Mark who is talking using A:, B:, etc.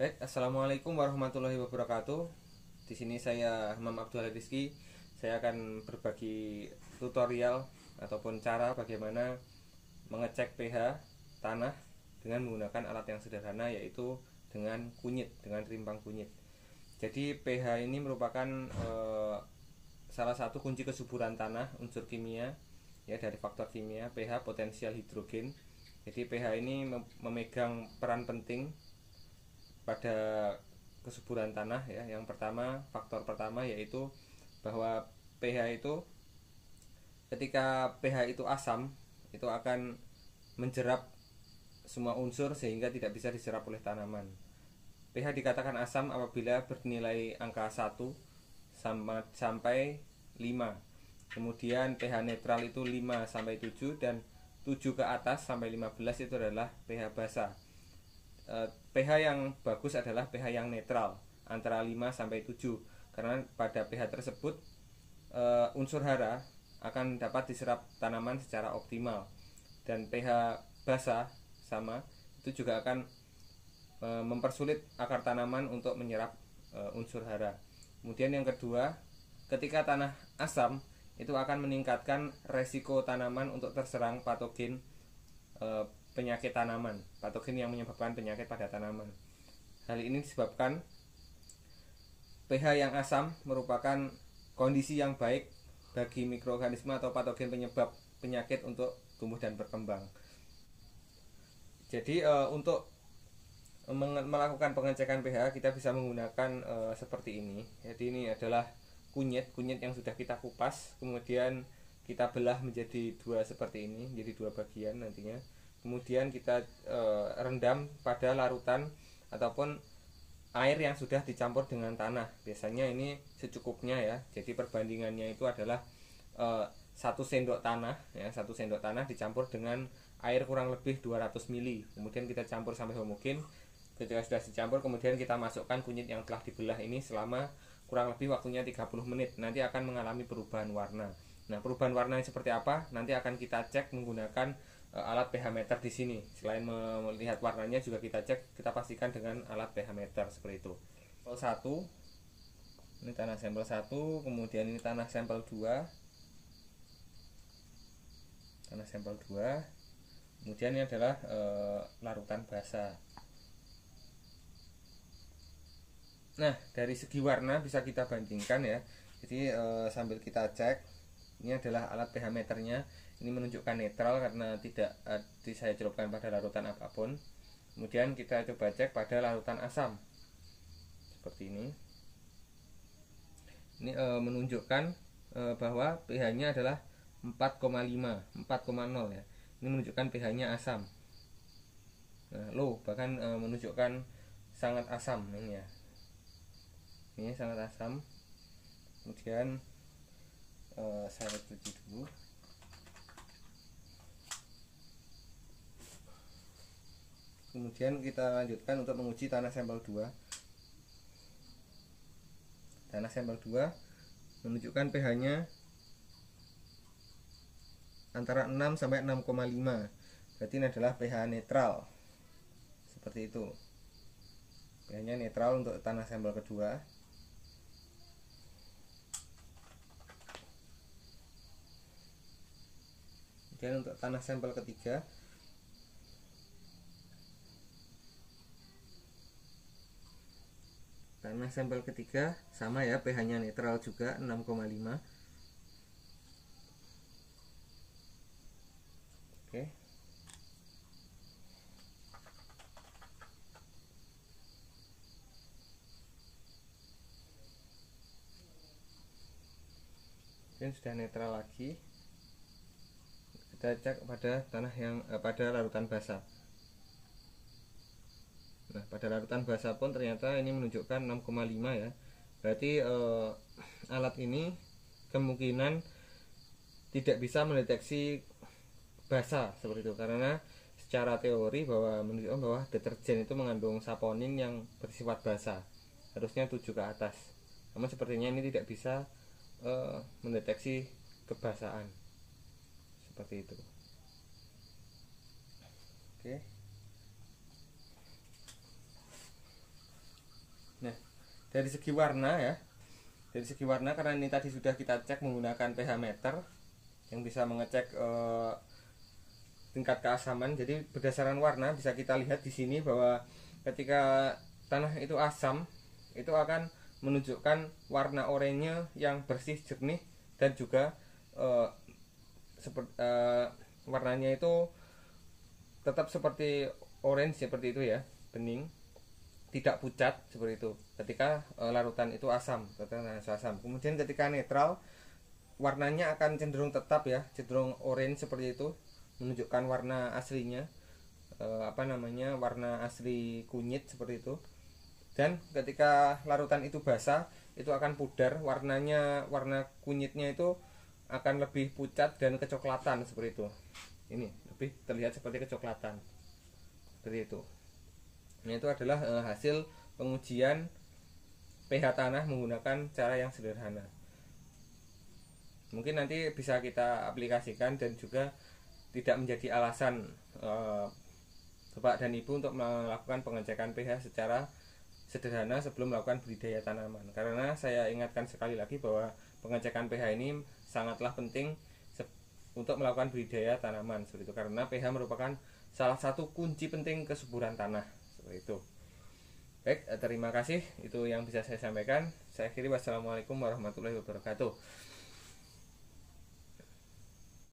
A: Baik, eh, assalamualaikum warahmatullahi wabarakatuh. Di sini saya Imam Abdul Rizki. Saya akan berbagi tutorial ataupun cara bagaimana mengecek pH tanah dengan menggunakan alat yang sederhana yaitu dengan kunyit, dengan rimpang kunyit. Jadi pH ini merupakan e, salah satu kunci kesuburan tanah unsur kimia ya dari faktor kimia pH potensial hidrogen. Jadi pH ini memegang peran penting pada kesuburan tanah ya. Yang pertama, faktor pertama yaitu bahwa pH itu ketika pH itu asam itu akan menjerap semua unsur sehingga tidak bisa diserap oleh tanaman. pH dikatakan asam apabila bernilai angka 1 sama, sampai 5. Kemudian pH netral itu 5 sampai 7 dan 7 ke atas sampai 15 itu adalah pH basah pH eh, yang bagus adalah pH yang netral antara 5 sampai 7 karena pada pH tersebut eh, unsur hara akan dapat diserap tanaman secara optimal dan pH basah sama itu juga akan e, mempersulit akar tanaman untuk menyerap e, unsur hara. Kemudian yang kedua, ketika tanah asam itu akan meningkatkan resiko tanaman untuk terserang patogen e, penyakit tanaman, patogen yang menyebabkan penyakit pada tanaman. Hal ini disebabkan pH yang asam merupakan kondisi yang baik bagi mikroorganisme atau patogen penyebab penyakit untuk tumbuh dan berkembang. Jadi uh, untuk melakukan pengecekan pH kita bisa menggunakan uh, seperti ini. Jadi ini adalah kunyit, kunyit yang sudah kita kupas, kemudian kita belah menjadi dua seperti ini, jadi dua bagian nantinya kemudian kita e, rendam pada larutan ataupun air yang sudah dicampur dengan tanah biasanya ini secukupnya ya jadi perbandingannya itu adalah e, satu sendok tanah ya satu sendok tanah dicampur dengan air kurang lebih 200 ml kemudian kita campur sampai homogen ketika sudah dicampur kemudian kita masukkan kunyit yang telah dibelah ini selama kurang lebih waktunya 30 menit nanti akan mengalami perubahan warna nah perubahan warna seperti apa nanti akan kita cek menggunakan Eh, alat pH meter di sini. Selain melihat warnanya juga kita cek, kita pastikan dengan alat pH meter seperti itu. Sampel 1 ini tanah sampel 1, kemudian ini tanah sampel 2. Tanah sampel 2. Kemudian ini adalah e, larutan basa. Nah, dari segi warna bisa kita bandingkan ya. Jadi e, sambil kita cek, ini adalah alat pH meternya ini menunjukkan netral karena tidak eh, di saya celupkan pada larutan apapun kemudian kita coba cek pada larutan asam seperti ini ini e, menunjukkan e, bahwa pH nya adalah 4,5 4,0 ya ini menunjukkan pH nya asam nah, low bahkan e, menunjukkan sangat asam ini ya ini sangat asam kemudian e, saya cuci dulu Kemudian kita lanjutkan untuk menguji tanah sampel 2. Tanah sampel 2 menunjukkan pH-nya antara 6 sampai 6,5. Berarti ini adalah pH netral. Seperti itu. pH-nya netral untuk tanah sampel kedua. Kemudian untuk tanah sampel ketiga karena sampel ketiga sama ya pH-nya netral juga 6,5 Oke. Dan sudah netral lagi. Kita cek pada tanah yang eh, pada larutan basah. Nah, pada larutan basa pun ternyata ini menunjukkan 6,5 ya. Berarti eh, alat ini kemungkinan tidak bisa mendeteksi basa seperti itu karena secara teori bahwa menunjukkan bahwa deterjen itu mengandung saponin yang bersifat basa Harusnya 7 ke atas. Namun sepertinya ini tidak bisa eh, mendeteksi kebasaan. Seperti itu. Oke. Okay. dari segi warna ya dari segi warna karena ini tadi sudah kita cek menggunakan pH meter yang bisa mengecek e, tingkat keasaman jadi berdasarkan warna bisa kita lihat di sini bahwa ketika tanah itu asam itu akan menunjukkan warna oranye yang bersih jernih dan juga e, eh, seperti e, eh, warnanya itu tetap seperti orange seperti itu ya bening tidak pucat seperti itu ketika e, larutan itu asam larutan asam kemudian ketika netral warnanya akan cenderung tetap ya cenderung orange seperti itu menunjukkan warna aslinya e, apa namanya warna asli kunyit seperti itu dan ketika larutan itu basah itu akan pudar warnanya warna kunyitnya itu akan lebih pucat dan kecoklatan seperti itu ini lebih terlihat seperti kecoklatan seperti itu ini itu adalah uh, hasil pengujian pH tanah menggunakan cara yang sederhana. Mungkin nanti bisa kita aplikasikan dan juga tidak menjadi alasan e, Bapak dan Ibu untuk melakukan pengecekan pH secara sederhana sebelum melakukan budidaya tanaman. Karena saya ingatkan sekali lagi bahwa pengecekan pH ini sangatlah penting untuk melakukan budidaya tanaman seperti itu karena pH merupakan salah satu kunci penting kesuburan tanah seperti itu baik eh, terima kasih itu yang bisa saya sampaikan saya akhiri wassalamualaikum warahmatullahi wabarakatuh